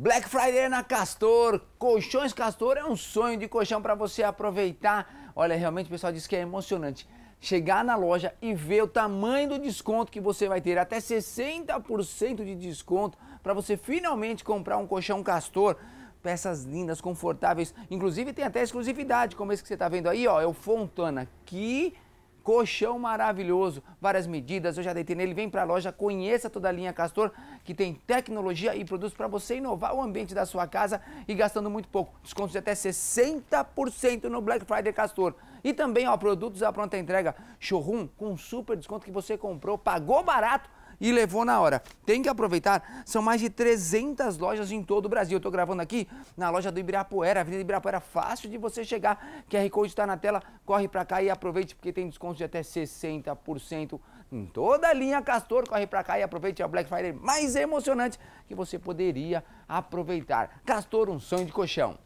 Black Friday é na Castor, colchões Castor é um sonho de colchão para você aproveitar. Olha, realmente o pessoal diz que é emocionante chegar na loja e ver o tamanho do desconto que você vai ter, até 60% de desconto para você finalmente comprar um colchão Castor. Peças lindas, confortáveis, inclusive tem até exclusividade, como esse que você está vendo aí, ó, é o Fontana, que Colchão maravilhoso, várias medidas, eu já deitei nele. Vem para a loja, conheça toda a linha Castor, que tem tecnologia e produtos para você inovar o ambiente da sua casa e gastando muito pouco. Descontos de até 60% no Black Friday Castor. E também, ó, produtos à pronta entrega. Showroom com super desconto que você comprou, pagou barato e levou na hora. Tem que aproveitar, são mais de 300 lojas em todo o Brasil. Eu estou gravando aqui na loja do Ibirapuera, Avenida Ibirapuera, fácil de você chegar. QR Code está na tela, corre para cá e aproveite porque tem desconto de até 60% em toda a linha Castor. Corre para cá e aproveite a é Black Friday mais emocionante que você poderia aproveitar. Castor, um sonho de colchão.